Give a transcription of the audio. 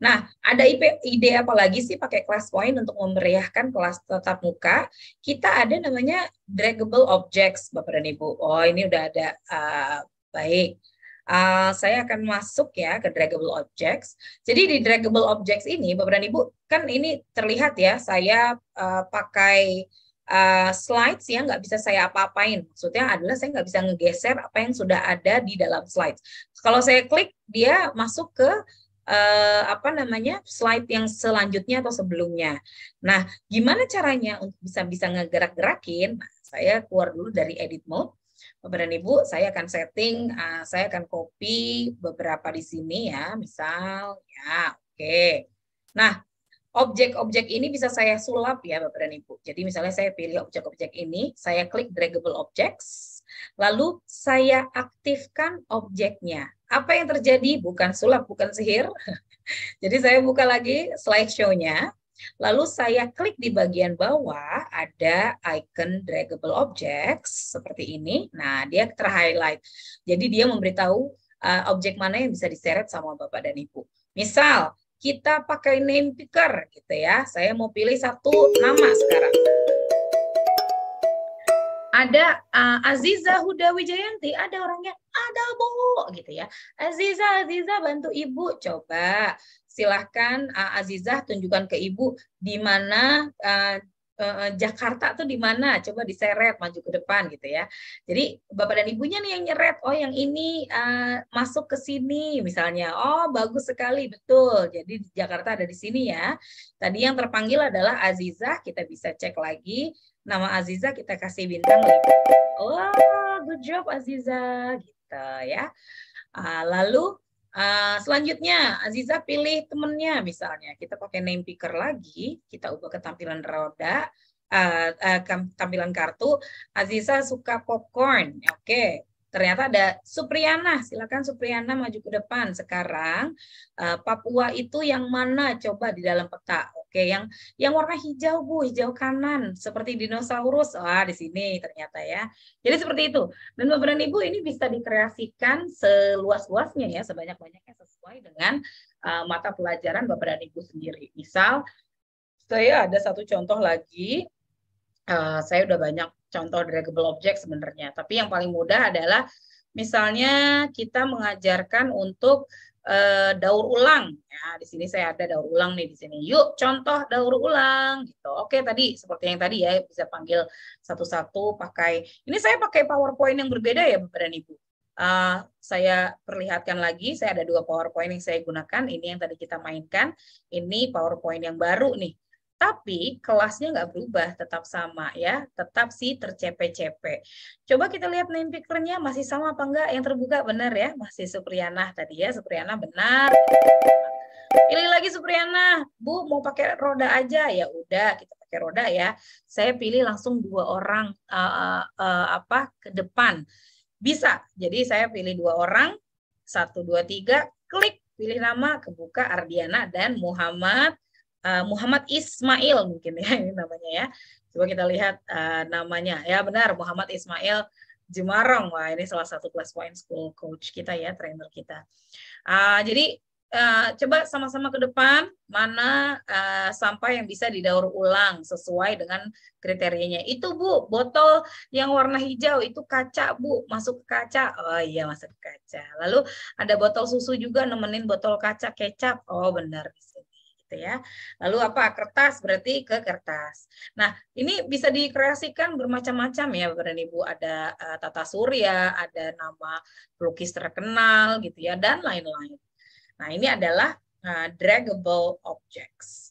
Nah, hmm. ada ide apa lagi sih pakai kelas poin untuk memeriahkan kelas tatap muka? Kita ada namanya draggable objects, Bapak dan Ibu. Oh, ini udah ada uh, baik. Uh, saya akan masuk ya ke draggable objects. Jadi di draggable objects ini, Bapak dan Ibu, kan ini terlihat ya, saya uh, pakai uh, slides yang nggak bisa saya apa-apain. Maksudnya adalah saya nggak bisa ngegeser apa yang sudah ada di dalam slides. Kalau saya klik, dia masuk ke uh, apa namanya slide yang selanjutnya atau sebelumnya. Nah, gimana caranya untuk bisa bisa ngegerak-gerakin? Nah, saya keluar dulu dari edit mode. Bapak dan Ibu, saya akan setting, uh, saya akan copy beberapa di sini ya, misal ya, oke. Okay. Nah, objek-objek ini bisa saya sulap ya Bapak dan Ibu. Jadi misalnya saya pilih objek-objek ini, saya klik draggable objects, lalu saya aktifkan objeknya apa yang terjadi? Bukan sulap, bukan sihir. Jadi saya buka lagi slideshow-nya. Lalu saya klik di bagian bawah ada icon draggable objects seperti ini. Nah, dia terhighlight. Jadi dia memberitahu uh, objek mana yang bisa diseret sama Bapak dan Ibu. Misal kita pakai name picker gitu ya. Saya mau pilih satu nama sekarang. Ada uh, Aziza Huda Wijayanti, ada orangnya, ada Bu, gitu ya. Aziza, Aziza bantu Ibu, coba silahkan uh, ah, Azizah tunjukkan ke Ibu di mana uh, Eh, eh, Jakarta tuh di mana? Coba diseret maju ke depan gitu ya. Jadi bapak dan ibunya nih yang nyeret, oh yang ini uh, masuk ke sini misalnya. Oh bagus sekali, betul. Jadi Jakarta ada di sini ya. Tadi yang terpanggil adalah Aziza, kita bisa cek lagi nama Aziza kita kasih bintang Lagi. Oh good job Aziza gitu ya. Ah, lalu Eh, selanjutnya, Aziza pilih temennya misalnya. Kita pakai name picker lagi, kita ubah ke tampilan roda, uh, uh, tampilan kartu. Aziza suka popcorn. Oke, okay. ternyata ada Supriyana. Silakan Supriyana maju ke depan. Sekarang uh, Papua itu yang mana? Coba di dalam peta. Oke, Oke, yang yang warna hijau Bu, hijau kanan seperti dinosaurus. Wah, di sini ternyata ya. Jadi seperti itu. Dan beberapa Ibu ini bisa dikreasikan seluas-luasnya ya, sebanyak-banyaknya sesuai dengan uh, mata pelajaran beberapa Ibu sendiri. Misal saya ada satu contoh lagi. Uh, saya udah banyak contoh dragable object sebenarnya, tapi yang paling mudah adalah misalnya kita mengajarkan untuk eh, daur ulang Ya, di sini saya ada daur ulang nih di sini. Yuk, contoh daur ulang gitu. Oke, tadi seperti yang tadi ya bisa panggil satu-satu pakai. Ini saya pakai PowerPoint yang berbeda ya Bapak dan Ibu. Uh, saya perlihatkan lagi, saya ada dua PowerPoint yang saya gunakan. Ini yang tadi kita mainkan, ini PowerPoint yang baru nih tapi kelasnya nggak berubah, tetap sama ya, tetap sih tercepe-cepe. Coba kita lihat name picture-nya masih sama apa enggak? Yang terbuka benar ya, masih Supriyana tadi ya, Supriyana benar. Pilih lagi Supriyana, Bu mau pakai roda aja ya udah kita pakai roda ya. Saya pilih langsung dua orang uh, uh, apa ke depan bisa. Jadi saya pilih dua orang satu dua tiga klik pilih nama kebuka Ardiana dan Muhammad Muhammad Ismail mungkin ya ini namanya ya. Coba kita lihat uh, namanya ya benar Muhammad Ismail. Jemarong, wah ini salah satu kelas point school coach kita ya, trainer kita. Uh, jadi Eh, coba sama-sama ke depan mana uh, sampah yang bisa didaur ulang sesuai dengan kriterianya. Itu Bu, botol yang warna hijau itu kaca Bu, masuk ke kaca. Oh iya masuk ke kaca. Lalu ada botol susu juga nemenin botol kaca kecap. Oh benar di sini gitu ya. Lalu apa? Kertas berarti ke kertas. Nah, ini bisa dikreasikan bermacam-macam ya, Bapak Ibu. Ada uh, tata surya, ada nama pelukis terkenal gitu ya dan lain-lain. Nah, ini adalah uh, draggable objects.